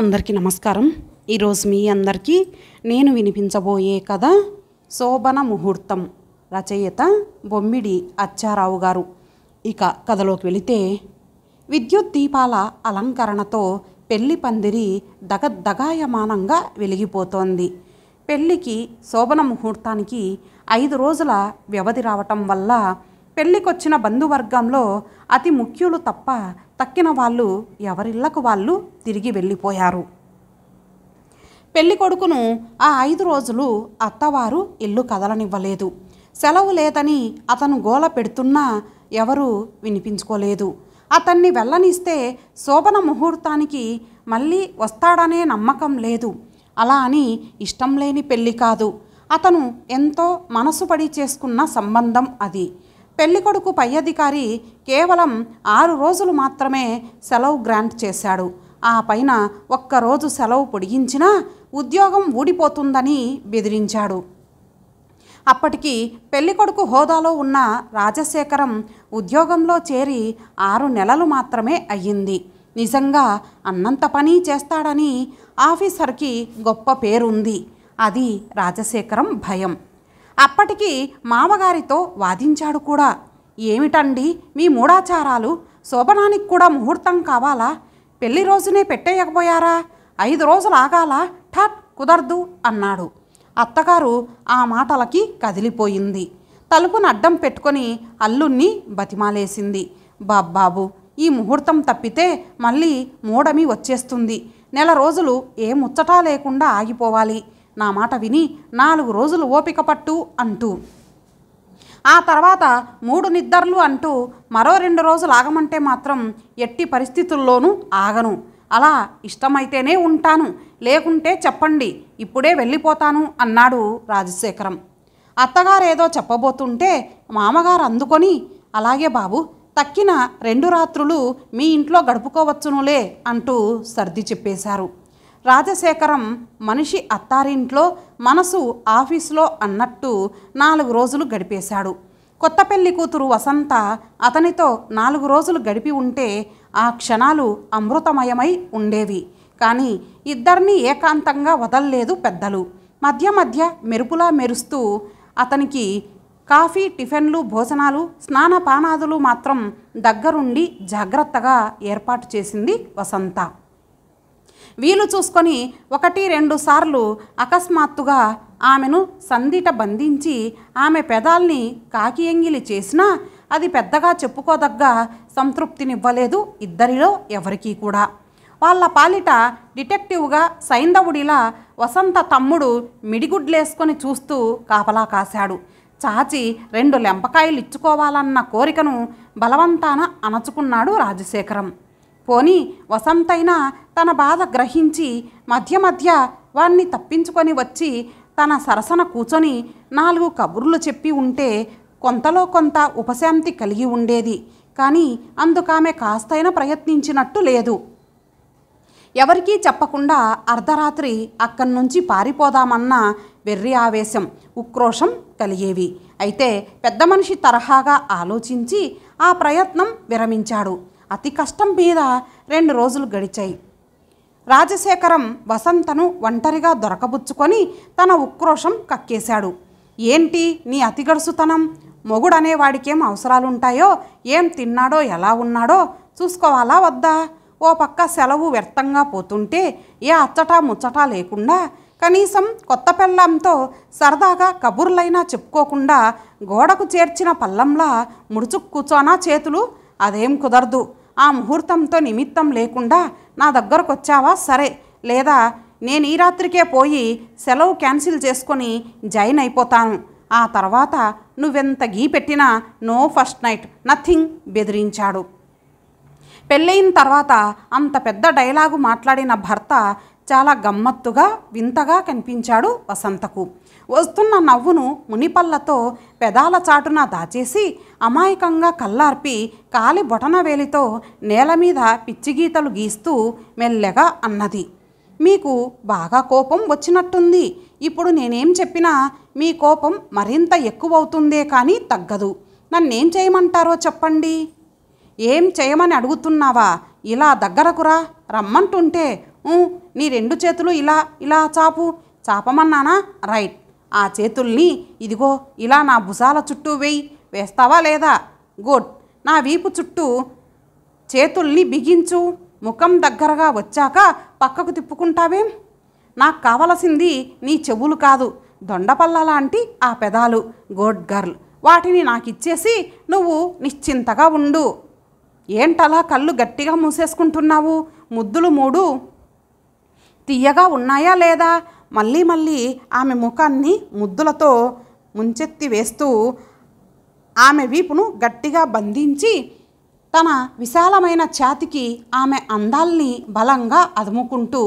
అందరికీ నమస్కారం ఈరోజు మీ అందరికీ నేను వినిపించబోయే కథ శోభన ముహూర్తం రచయిత బొమ్మిడి అచ్చారావు గారు ఇక కథలోకి వెళితే విద్యుత్ దీపాల అలంకరణతో పెళ్లి పందిరి దగద్దగాయమానంగా వెలిగిపోతోంది పెళ్లికి శోభన ముహూర్తానికి ఐదు రోజుల వ్యవధి రావటం వల్ల పెళ్లికొచ్చిన బంధువర్గంలో అతి ముఖ్యులు తప్ప తక్కిన వాళ్ళు ఎవరిళ్లకు వాళ్ళు తిరిగి వెళ్ళిపోయారు పెళ్లి కొడుకును ఆ ఐదు రోజులు అత్తవారు ఇల్లు కదలనివ్వలేదు సెలవు లేదని అతను గోల పెడుతున్నా ఎవరూ వినిపించుకోలేదు అతన్ని వెళ్ళనిస్తే శోభన ముహూర్తానికి మళ్ళీ వస్తాడనే నమ్మకం లేదు అలా అని ఇష్టం లేని పెళ్ళి కాదు అతను ఎంతో మనసుపడి చేసుకున్న సంబంధం అది పెళ్ళికొడుకు పై అధికారి కేవలం ఆరు రోజులు మాత్రమే సెలవు గ్రాంట్ చేశాడు ఆ పైన ఒక్కరోజు సెలవు పొడిగించినా ఉద్యోగం ఊడిపోతుందని బెదిరించాడు అప్పటికి పెళ్ళికొడుకు హోదాలో ఉన్న రాజశేఖరం ఉద్యోగంలో చేరి ఆరు నెలలు మాత్రమే అయ్యింది నిజంగా అన్నంత పని చేస్తాడని ఆఫీసర్కి గొప్ప పేరుంది అది రాజశేఖరం భయం అప్పటికి మామగారితో వాదించాడు కూడా ఏమిటండి మీ మూఢాచారాలు శోభనానికి కూడా ముహూర్తం కావాలా పెళ్లి రోజునే పెట్టేయకపోయారా ఐదు రోజులు ఆగాలా ఠట్ కుదరదు అన్నాడు అత్తగారు ఆ మాటలకి కదిలిపోయింది తలుపును అడ్డం పెట్టుకొని అల్లుణ్ణి బతిమాలేసింది బాబ్బాబు ఈ ముహూర్తం తప్పితే మళ్ళీ మూడమి వచ్చేస్తుంది నెల రోజులు ఏ ముచ్చటా లేకుండా ఆగిపోవాలి నా మాట విని నాలుగు రోజులు ఓపిక పట్టు అంటూ ఆ తర్వాత మూడు నిద్దర్లు అంటూ మరో రెండు రోజులు ఆగమంటే మాత్రం ఎట్టి పరిస్థితుల్లోనూ ఆగను అలా ఇష్టమైతేనే ఉంటాను లేకుంటే చెప్పండి ఇప్పుడే వెళ్ళిపోతాను అన్నాడు రాజశేఖరం అత్తగారేదో చెప్పబోతుంటే మామగారు అందుకొని అలాగే బాబు తక్కిన రెండు రాత్రులు మీ ఇంట్లో గడుపుకోవచ్చునులే అంటూ సర్ది చెప్పేశారు రాజశేఖరం మనిషి అత్తారింట్లో మనసు ఆఫీసులో అన్నట్టు నాలుగు రోజులు గడిపేశాడు కొత్త పెళ్లి కూతురు వసంత అతనితో నాలుగు రోజులు గడిపి ఉంటే ఆ క్షణాలు అమృతమయమై ఉండేవి కానీ ఇద్దరినీ ఏకాంతంగా వదల్లేదు పెద్దలు మధ్య మధ్య మెరుపులా మెరుస్తూ అతనికి కాఫీ టిఫిన్లు భోజనాలు స్నానపానాదులు మాత్రం దగ్గరుండి జాగ్రత్తగా ఏర్పాటు చేసింది వసంత వీలు చూసుకొని ఒకటి రెండు సార్లు అకస్మాత్తుగా ఆమెను సందిట బంధించి ఆమె పెదాల్ని కాకి ఎంగిలి చేసినా అది పెద్దగా చెప్పుకోదగ్గ సంతృప్తినివ్వలేదు ఇద్దరిలో ఎవరికీ కూడా వాళ్ళ పాలిట డిటెక్టివ్గా సైంధవుడిలా వసంత తమ్ముడు మిడిగుడ్లేసుకొని చూస్తూ కాపలా కాశాడు చాచి రెండు లెంపకాయలు ఇచ్చుకోవాలన్న కోరికను బలవంతాన అణచుకున్నాడు రాజశేఖరం పోని వసంతైనా తన బాధ గ్రహించి మధ్య మధ్య వాణ్ణి తప్పించుకొని వచ్చి తన సరసన కూర్చొని నాలుగు కబుర్లు చెప్పి ఉంటే కొంతలో కొంత ఉపశాంతి కలిగి ఉండేది కానీ అందుకామె కాస్తైనా ప్రయత్నించినట్టు లేదు ఎవరికీ చెప్పకుండా అర్ధరాత్రి అక్కడి నుంచి పారిపోదామన్న వెర్రి ఆవేశం ఉక్రోషం కలిగేవి అయితే పెద్ద మనిషి తరహాగా ఆలోచించి ఆ ప్రయత్నం విరమించాడు అతి కష్టం మీద రెండు రోజులు గడిచాయి రాజశేఖరం వసంతను ఒంటరిగా దొరకబుచ్చుకొని తన ఉక్రోషం కక్కేశాడు ఏంటి నీ అతిగడుసుతనం మొగుడనేవాడికేం అవసరాలుంటాయో ఏం తిన్నాడో ఎలా ఉన్నాడో చూసుకోవాలా వద్దా ఓ పక్క సెలవు వ్యర్థంగా పోతుంటే ఏ అచ్చటా ముచ్చటా లేకుండా కనీసం కొత్త పెళ్ళంతో సరదాగా కబుర్లైనా చెప్పుకోకుండా గోడకు చేర్చిన పల్లంలా ముడుచు కూర్చోనా చేతులు అదేం కుదరదు ఆ ముహూర్తంతో నిమిత్తం లేకుండా నా దగ్గరకు వచ్చావా సరే లేదా నేను ఈ రాత్రికే పోయి సెలవు క్యాన్సిల్ చేసుకొని జాయిన్ అయిపోతాను ఆ తర్వాత నువ్వెంత గీ పెట్టినా నో ఫస్ట్ నైట్ నథింగ్ బెదిరించాడు పెళ్ళయిన తర్వాత అంత పెద్ద డైలాగు మాట్లాడిన భర్త చాలా గమ్మత్తుగా వింతగా కనిపించాడు వసంతకు వస్తున్న నవ్వును మునిపల్లతో పెదాల చాటున దాచేసి అమాయకంగా కల్లార్పి కాలి బొటనవేలితో నేల మీద పిచ్చిగీతలు గీస్తూ మెల్లెగా అన్నది మీకు బాగా కోపం వచ్చినట్టుంది ఇప్పుడు నేనేం చెప్పినా మీ కోపం మరింత ఎక్కువవుతుందే కానీ తగ్గదు నన్నేం చేయమంటారో చెప్పండి ఏం చేయమని అడుగుతున్నావా ఇలా దగ్గరకురా రమ్మంటుంటే నీ రెండు చేతులు ఇలా ఇలా చాపు చాపమన్నానా రైట్ ఆ చేతుల్ని ఇదిగో ఇలా నా భుజాల చుట్టూ వేయి వేస్తావా లేదా గుడ్ నా వీపు చుట్టూ చేతుల్ని బిగించు ముఖం దగ్గరగా వచ్చాక పక్కకు తిప్పుకుంటావేం నాకు కావలసింది నీ చెవులు కాదు దొండపల్ల లాంటి ఆ పెదాలు గోడ్ గర్ల్ వాటిని నాకిచ్చేసి నువ్వు నిశ్చింతగా ఉండు ఏంటలా కళ్ళు గట్టిగా మూసేసుకుంటున్నావు ముద్దులు మూడు తీయగా ఉన్నాయా లేదా మళ్ళీ మళ్ళీ ఆమె ముఖాన్ని ముద్దులతో ముంచెత్తి వేస్తూ ఆమె వీపును గట్టిగా బంధించి తన విశాలమైన ఛాతికి ఆమె అందాల్ని బలంగా అదుముకుంటూ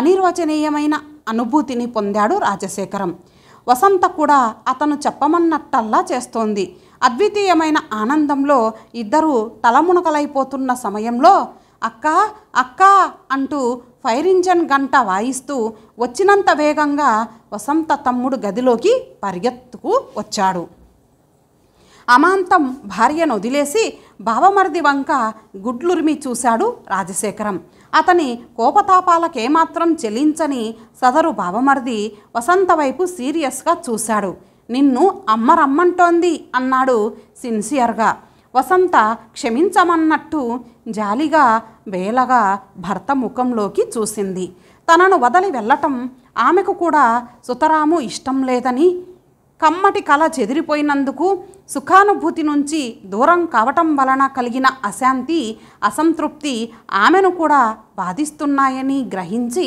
అనిర్వచనీయమైన అనుభూతిని పొందాడు రాజశేఖరం వసంత కూడా అతను చెప్పమన్నట్టల్లా చేస్తోంది అద్వితీయమైన ఆనందంలో ఇద్దరు తలమునకలైపోతున్న సమయంలో అక్క అక్క అంటూ ఫైర్ ఇంజన్ గంట వాయిస్తూ వచ్చినంత వేగంగా వసంత తమ్ముడు గదిలోకి పరిగెత్తుకు వచ్చాడు అమాంతం భార్యను వదిలేసి బావమరిది వంక గుడ్లురిమి చూశాడు రాజశేఖరం అతని కోపతాపాలకేమాత్రం చెలించని సదరు బావమరిది వసంత వైపు సీరియస్గా చూశాడు నిన్ను అమ్మ రమ్మంటోంది అన్నాడు సిన్సియర్గా వసంత క్షమించమన్నట్టు జాలిగా వేలగా భర్త ముఖంలోకి చూసింది తనను వదలి వెళ్ళటం ఆమెకు కూడా సుతరాము ఇష్టం లేదని కమ్మటి కళ చెదిరిపోయినందుకు సుఖానుభూతి నుంచి దూరం కావటం వలన కలిగిన అశాంతి అసంతృప్తి ఆమెను కూడా బాధిస్తున్నాయని గ్రహించి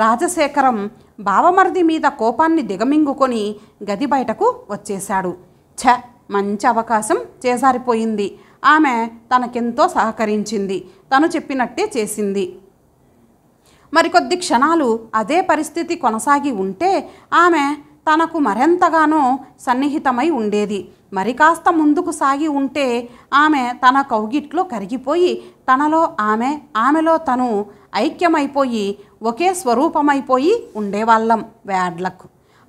రాజశేఖరం బావమరిది మీద కోపాన్ని దిగమింగుకొని గది బయటకు వచ్చేశాడు ఛ మంచి అవకాశం చేసారిపోయింది ఆమె తనకెంతో సహకరించింది తను చెప్పినట్టే చేసింది మరికొద్ది క్షణాలు అదే పరిస్థితి కొనసాగి ఉంటే ఆమె తనకు మరెంతగానో సన్నిహితమై ఉండేది మరి కాస్త ముందుకు సాగి ఉంటే ఆమె తన కౌగిట్లో కరిగిపోయి తనలో ఆమె ఆమెలో తను ఐక్యమైపోయి ఒకే స్వరూపమైపోయి ఉండేవాళ్ళం వ్యాడ్లకు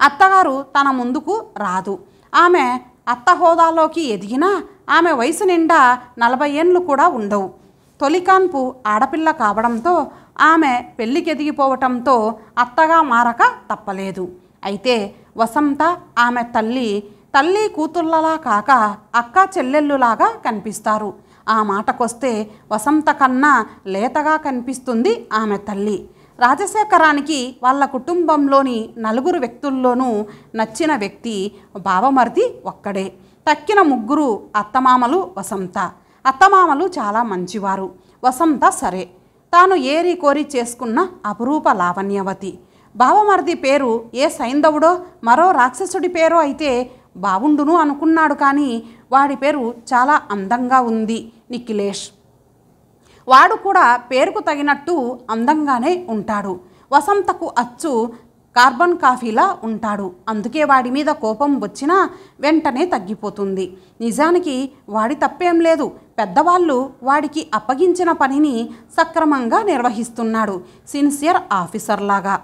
అత్తగారు తన ముందుకు రాదు ఆమె అత్త హోదాలోకి ఎదిగినా ఆమె వయసు నిండా నలభై ఏండ్లు కూడా ఉండవు తొలికాన్పు ఆడపిల్ల కావడంతో ఆమె పెళ్లికి ఎదిగిపోవటంతో అత్తగా మారక తప్పలేదు అయితే వసంత ఆమె తల్లి తల్లి కూతుళ్ళలా కాక అక్క చెల్లెళ్ళులాగా కనిపిస్తారు ఆ మాటకొస్తే వసంత కన్నా లేతగా కనిపిస్తుంది ఆమె తల్లి రాజశేఖరానికి వాళ్ళ కుటుంబంలోని నలుగురు వ్యక్తుల్లోనూ నచ్చిన వ్యక్తి బావమరిది ఒక్కడే తక్కిన ముగ్గురు అత్తమామలు వసంత అత్తమామలు చాలా మంచివారు వసంత సరే తాను ఏరి కోరి చేసుకున్న అపురూప లావణ్యవతి బావమర్ది పేరు ఏ సైంధవుడో మరో రాక్షసుడి పేరో అయితే బావుండును అనుకున్నాడు కానీ వాడి పేరు చాలా అందంగా ఉంది నిఖిలేష్ వాడు కూడా పేరుకు తగినట్టు అందంగానే ఉంటాడు వసంతకు అచ్చు కార్బన్ కాఫీలా ఉంటాడు అందుకే వాడి మీద కోపం వచ్చినా వెంటనే తగ్గిపోతుంది నిజానికి వాడి తప్పేం లేదు పెద్దవాళ్ళు వాడికి అప్పగించిన పనిని సక్రమంగా నిర్వహిస్తున్నాడు సిన్సియర్ ఆఫీసర్లాగా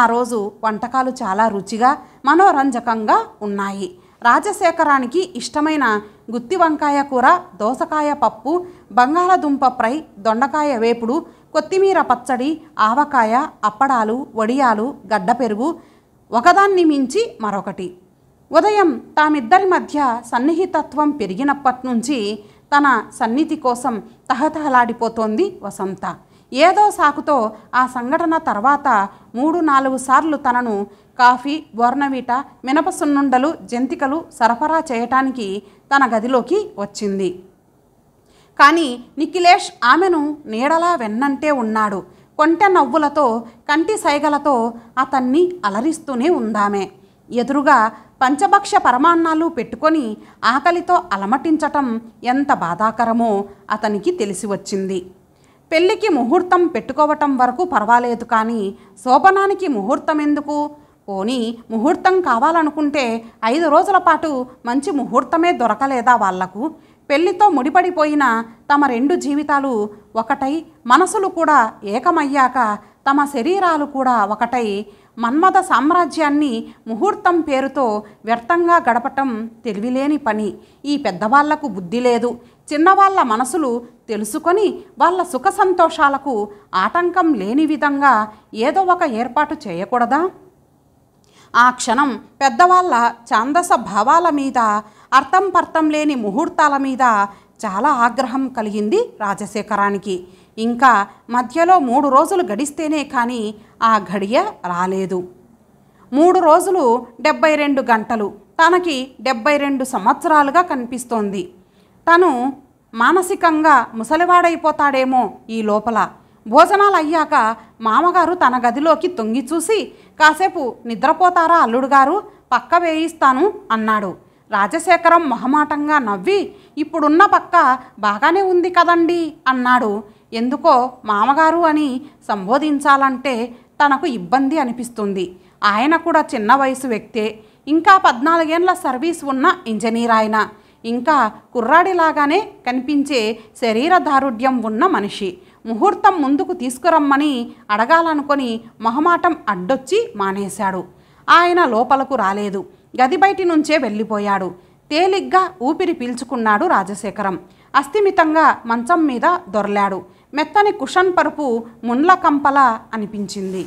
ఆ రోజు వంటకాలు చాలా రుచిగా మనోరంజకంగా ఉన్నాయి రాజశేఖరానికి ఇష్టమైన గుత్తి వంకాయ కూర దోసకాయ పప్పు బంగాళదుంప ఫ్రై దొండకాయ వేపుడు కొత్తిమీర పచ్చడి ఆవకాయ అప్పడాలు వడియాలు గడ్డ పెరుగు ఒకదాన్ని మించి మరొకటి ఉదయం తామిద్దరి మధ్య సన్నిహితత్వం పెరిగినప్పటి నుంచి తన సన్నిధి కోసం తహతహలాడిపోతోంది వసంత ఏదో సాకుతో ఆ సంఘటన తర్వాత మూడు నాలుగు సార్లు తనను కాఫీ బోర్నవీట మినప సున్నుండలు జంతికలు సరఫరా చేయటానికి తన గదిలోకి వచ్చింది కానీ నిఖిలేష్ ఆమెను నీడలా వెన్నంటే ఉన్నాడు కొంటె నవ్వులతో కంటి సైగలతో అతన్ని అలరిస్తూనే ఉందామే ఎదురుగా పంచభక్ష పరమాన్నాలు పెట్టుకొని ఆకలితో అలమటించటం ఎంత బాధాకరమో అతనికి తెలిసి వచ్చింది పెళ్లికి ముహూర్తం పెట్టుకోవటం వరకు పర్వాలేదు కానీ శోభనానికి ముహూర్తం ఎందుకు పోని ముహూర్తం కావాలనుకుంటే ఐదు రోజుల పాటు మంచి ముహూర్తమే దొరకలేదా వాళ్లకు పెళ్లితో ముడిపడిపోయిన తమ రెండు జీవితాలు ఒకటై మనసులు కూడా ఏకమయ్యాక తమ శరీరాలు కూడా ఒకటై మన్మథ సామ్రాజ్యాన్ని ముహూర్తం పేరుతో వ్యర్థంగా గడపటం తెలివిలేని పని ఈ పెద్దవాళ్లకు బుద్ధి లేదు చిన్నవాళ్ల మనసులు తెలుసుకొని వాళ్ళ సుఖ సంతోషాలకు ఆటంకం లేని విధంగా ఏదో ఒక ఏర్పాటు చేయకూడదా ఆ క్షణం పెద్దవాళ్ళ ఛాందస భావాల మీద అర్థం పర్థం లేని ముహూర్తాల మీద చాలా ఆగ్రహం కలిగింది రాజశేఖరానికి ఇంకా మధ్యలో మూడు రోజులు గడిస్తేనే కానీ ఆ ఘడియ రాలేదు మూడు రోజులు డెబ్బై రెండు గంటలు తనకి డెబ్బై రెండు సంవత్సరాలుగా కనిపిస్తోంది తను మానసికంగా ముసలివాడైపోతాడేమో ఈ లోపల భోజనాలు అయ్యాక మామగారు తన గదిలోకి తొంగి చూసి కాసేపు నిద్రపోతారా అల్లుడుగారు పక్క వేయిస్తాను అన్నాడు రాజశేఖరం మొహమాటంగా నవ్వి ఇప్పుడున్న పక్క బాగానే ఉంది కదండి అన్నాడు ఎందుకో మామగారు అని సంబోధించాలంటే తనకు ఇబ్బంది అనిపిస్తుంది ఆయన కూడా చిన్న వయసు వ్యక్తే ఇంకా పద్నాలుగేండ్ల సర్వీస్ ఉన్న ఇంజనీర్ ఆయన ఇంకా కుర్రాడిలాగానే కనిపించే శరీర దారుఢ్యం ఉన్న మనిషి ముహూర్తం ముందుకు తీసుకురమ్మని అడగాలనుకొని మొహమాటం అడ్డొచ్చి మానేశాడు ఆయన లోపలకు రాలేదు గది బయటి నుంచే వెళ్ళిపోయాడు తేలిగ్గా ఊపిరి పీల్చుకున్నాడు రాజశేఖరం అస్థిమితంగా మంచం మీద దొరలాడు మెత్తని కుషన్ పరుపు ముండ్ల కంపల అనిపించింది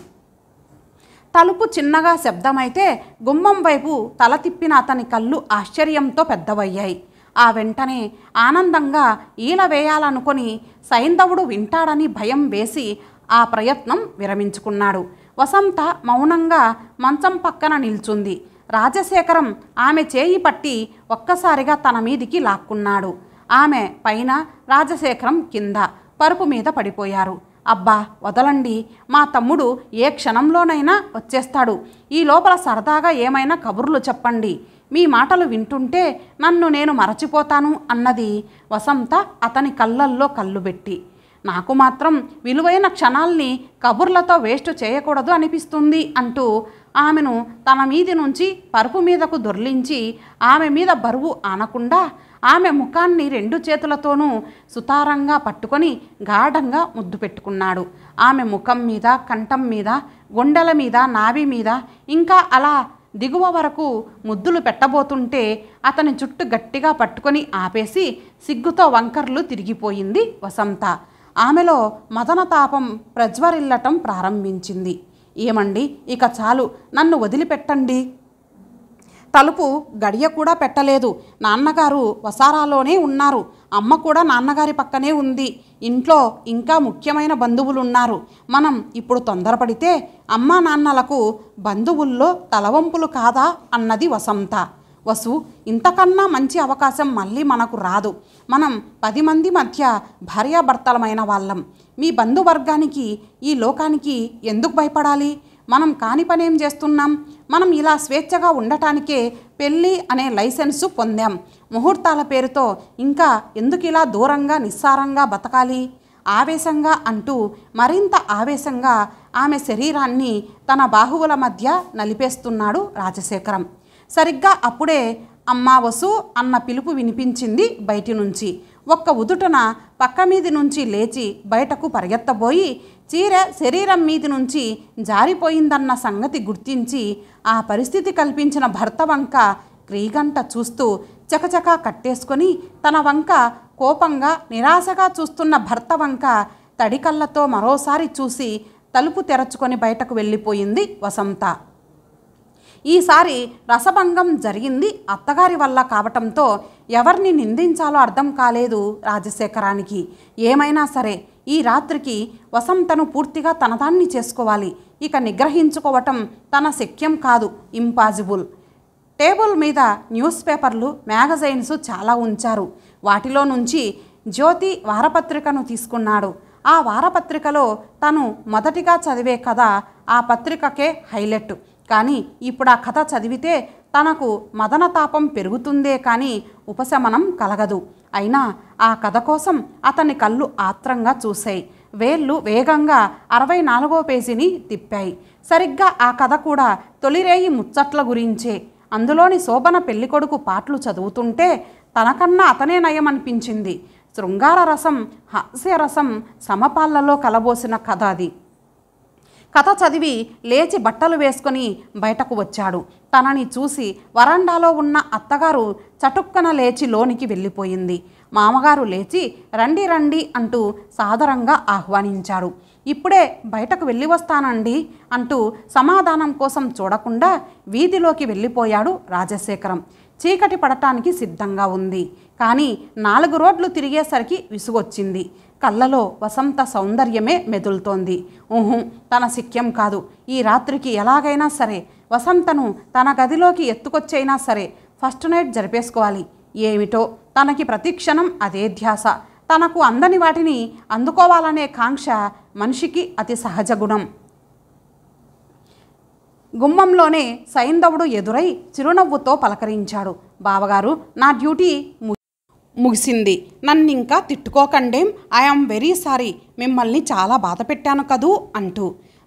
తలుపు చిన్నగా శబ్దమైతే గుమ్మం వైపు తల తిప్పిన అతని కళ్ళు ఆశ్చర్యంతో పెద్దవయ్యాయి ఆ వెంటనే ఆనందంగా ఈల వేయాలనుకొని సైంధవుడు వింటాడని భయం వేసి ఆ ప్రయత్నం విరమించుకున్నాడు వసంత మౌనంగా మంచం పక్కన నిల్చుంది రాజశేఖరం ఆమె చేయి పట్టి ఒక్కసారిగా తన మీదికి లాక్కున్నాడు ఆమె పైన రాజశేఖరం కింద పరుపు మీద పడిపోయారు అబ్బా వదలండి మా తమ్ముడు ఏ క్షణంలోనైనా వచ్చేస్తాడు ఈ లోపల సరదాగా ఏమైనా కబుర్లు చెప్పండి మీ మాటలు వింటుంటే నన్ను నేను మరచిపోతాను అన్నది వసంత అతని కళ్ళల్లో కళ్ళు పెట్టి నాకు మాత్రం విలువైన క్షణాల్ని కబుర్లతో వేస్ట్ చేయకూడదు అనిపిస్తుంది అంటూ ఆమెను తన మీది నుంచి పరుపు మీదకు దొర్లించి ఆమె మీద బరువు ఆనకుండా ఆమె ముఖాన్ని రెండు చేతులతోనూ సుతారంగా పట్టుకొని గాఢంగా ముద్దు పెట్టుకున్నాడు ఆమె ముఖం మీద కంఠం మీద గుండెల మీద నావి మీద ఇంకా అలా దిగువ వరకు ముద్దులు పెట్టబోతుంటే అతని జుట్టు గట్టిగా పట్టుకొని ఆపేసి సిగ్గుతో వంకర్లు తిరిగిపోయింది వసంత ఆమెలో మదనతాపం ప్రజ్వరిల్లటం ప్రారంభించింది ఏమండి ఇక చాలు నన్ను వదిలిపెట్టండి తలుపు గడియ కూడా పెట్టలేదు నాన్నగారు వసారాలోనే ఉన్నారు అమ్మ కూడా నాన్నగారి పక్కనే ఉంది ఇంట్లో ఇంకా ముఖ్యమైన బంధువులున్నారు మనం ఇప్పుడు తొందరపడితే అమ్మా నాన్నలకు బంధువుల్లో తలవంపులు కాదా అన్నది వసంత వసు ఇంతకన్నా మంచి అవకాశం మళ్ళీ మనకు రాదు మనం పది మంది మధ్య భార్యాభర్తలమైన వాళ్ళం మీ బంధువర్గానికి ఈ లోకానికి ఎందుకు భయపడాలి మనం కాని పనేం చేస్తున్నాం మనం ఇలా స్వేచ్ఛగా ఉండటానికే పెళ్ళి అనే లైసెన్సు పొందాం ముహూర్తాల పేరుతో ఇంకా ఎందుకు ఇలా దూరంగా నిస్సారంగా బతకాలి ఆవేశంగా అంటూ మరింత ఆవేశంగా ఆమె శరీరాన్ని తన బాహువుల మధ్య నలిపేస్తున్నాడు రాజశేఖరం సరిగ్గా అప్పుడే అమ్మా వసు అన్న పిలుపు వినిపించింది బయటి నుంచి ఒక్క ఉదుటన పక్క మీది నుంచి లేచి బయటకు పరిగెత్తబోయి చీర శరీరం మీది నుంచి జారిపోయిందన్న సంగతి గుర్తించి ఆ పరిస్థితి కల్పించిన భర్త వంక క్రీగంట చూస్తూ చకచకా కట్టేసుకొని తన వంక కోపంగా నిరాశగా చూస్తున్న భర్త వంక తడికళ్ళతో మరోసారి చూసి తలుపు తెరచుకొని బయటకు వెళ్ళిపోయింది వసంత ఈసారి రసభంగం జరిగింది అత్తగారి వల్ల కావటంతో ఎవరిని నిందించాలో అర్థం కాలేదు రాజశేఖరానికి ఏమైనా సరే ఈ రాత్రికి వసంతను పూర్తిగా తనదాన్ని చేసుకోవాలి ఇక నిగ్రహించుకోవటం తన శక్యం కాదు ఇంపాసిబుల్ టేబుల్ మీద న్యూస్ పేపర్లు మ్యాగజైన్స్ చాలా ఉంచారు వాటిలో నుంచి జ్యోతి వారపత్రికను తీసుకున్నాడు ఆ వారపత్రికలో తను మొదటిగా చదివే కథ ఆ పత్రికకే హైలైట్ కానీ ఇప్పుడు ఆ కథ చదివితే తనకు మదనతాపం పెరుగుతుందే కానీ ఉపశమనం కలగదు అయినా ఆ కథ కోసం అతని కళ్ళు ఆత్రంగా చూశాయి వేళ్ళు వేగంగా అరవై నాలుగో పేజీని తిప్పాయి సరిగ్గా ఆ కథ కూడా తొలిరేయి ముచ్చట్ల గురించే అందులోని శోభన పెళ్ళికొడుకు పాటలు చదువుతుంటే తనకన్నా అతనే నయమనిపించింది శృంగార రసం హాస్య రసం సమపాళ్లలో కలబోసిన కథ అది కథ చదివి లేచి బట్టలు వేసుకొని బయటకు వచ్చాడు తనని చూసి వరండాలో ఉన్న అత్తగారు చటుక్కన లేచి లోనికి వెళ్ళిపోయింది మామగారు లేచి రండి రండి అంటూ సాదరంగా ఆహ్వానించాడు ఇప్పుడే బయటకు వెళ్ళి వస్తానండి అంటూ సమాధానం కోసం చూడకుండా వీధిలోకి వెళ్ళిపోయాడు రాజశేఖరం చీకటి పడటానికి సిద్ధంగా ఉంది కానీ నాలుగు రోడ్లు తిరిగేసరికి విసుగొచ్చింది కళ్ళలో వసంత సౌందర్యమే మెదులుతోంది ఊహు తన సిక్యం కాదు ఈ రాత్రికి ఎలాగైనా సరే వసంతను తన గదిలోకి ఎత్తుకొచ్చైనా సరే ఫస్ట్ నైట్ జరిపేసుకోవాలి ఏమిటో తనకి ప్రతిక్షణం అదే ధ్యాస తనకు అందని వాటిని అందుకోవాలనే కాంక్ష మనిషికి అతి సహజ గుణం గుమ్మంలోనే సైంధవుడు ఎదురై చిరునవ్వుతో పలకరించాడు బావగారు నా డ్యూటీ ముగిసింది నన్ను ఇంకా తిట్టుకోకండేం ఐఆమ్ వెరీ సారీ మిమ్మల్ని చాలా బాధ పెట్టాను కదూ అంటూ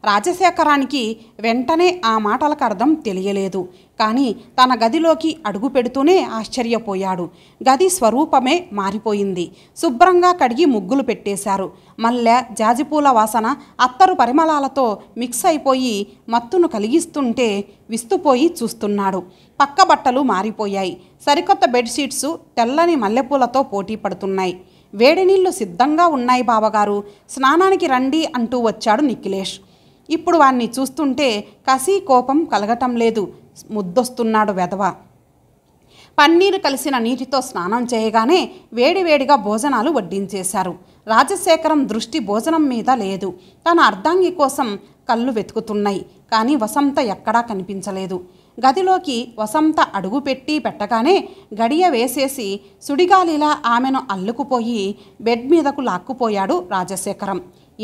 రాజశేఖరానికి వెంటనే ఆ మాటలకు అర్థం తెలియలేదు కానీ తన గదిలోకి అడుగు పెడుతూనే ఆశ్చర్యపోయాడు గది స్వరూపమే మారిపోయింది శుభ్రంగా కడిగి ముగ్గులు పెట్టేశారు మల్లె జాజిపూల వాసన అత్తరు పరిమళాలతో మిక్స్ అయిపోయి మత్తును కలిగిస్తుంటే విస్తుపోయి చూస్తున్నాడు పక్క బట్టలు మారిపోయాయి సరికొత్త బెడ్షీట్స్ తెల్లని మల్లెపూలతో పోటీ పడుతున్నాయి వేడి నీళ్లు సిద్ధంగా ఉన్నాయి బావగారు స్నానానికి రండి అంటూ వచ్చాడు నిఖిలేష్ ఇప్పుడు వాణ్ణి చూస్తుంటే కసి కోపం కలగటం లేదు ముద్దొస్తున్నాడు వెధవ పన్నీరు కలిసిన నీటితో స్నానం చేయగానే వేడివేడిగా భోజనాలు వడ్డించేశారు రాజశేఖరం దృష్టి భోజనం మీద లేదు తన అర్ధాంగి కోసం కళ్ళు వెతుకుతున్నాయి కానీ వసంత ఎక్కడా కనిపించలేదు గదిలోకి వసంత అడుగు పెట్టి పెట్టగానే గడియ వేసేసి సుడిగాలిలా ఆమెను అల్లుకుపోయి బెడ్ మీదకు లాక్కుపోయాడు రాజశేఖరం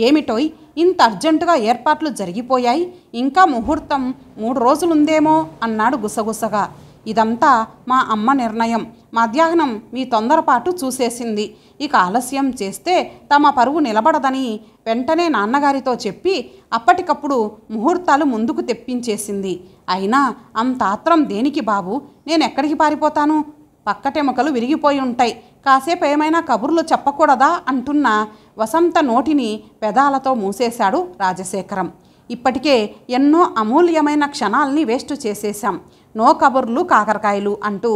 ఏమిటోయ్ ఇంత అర్జెంటుగా ఏర్పాట్లు జరిగిపోయాయి ఇంకా ముహూర్తం మూడు రోజులుందేమో అన్నాడు గుసగుసగా ఇదంతా మా అమ్మ నిర్ణయం మధ్యాహ్నం మీ తొందరపాటు చూసేసింది ఇక ఆలస్యం చేస్తే తమ పరువు నిలబడదని వెంటనే నాన్నగారితో చెప్పి అప్పటికప్పుడు ముహూర్తాలు ముందుకు తెప్పించేసింది అయినా అంతాత్రం దేనికి బాబు నేనెక్కడికి పారిపోతాను పక్కటెముకలు విరిగిపోయి ఉంటాయి కాసేపు ఏమైనా కబుర్లు చెప్పకూడదా అంటున్న వసంత నోటిని పెదాలతో మూసేశాడు రాజశేఖరం ఇప్పటికే ఎన్నో అమూల్యమైన క్షణాల్ని వేస్ట్ చేసేశాం నో కబుర్లు కాకరకాయలు అంటూ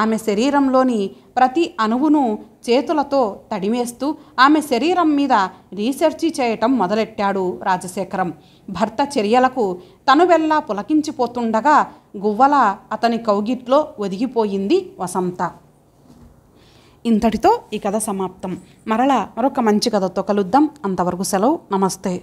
ఆమె శరీరంలోని ప్రతి అణువును చేతులతో తడిమేస్తూ ఆమె శరీరం మీద రీసెర్చి చేయటం మొదలెట్టాడు రాజశేఖరం భర్త చర్యలకు తను వెళ్ళా పులకించిపోతుండగా గువ్వల అతని కౌగిట్లో ఒదిగిపోయింది వసంత ఇంతటితో ఈ కథ సమాప్తం మరలా మరొక మంచి కథతో కలుద్దాం అంతవరకు సెలవు నమస్తే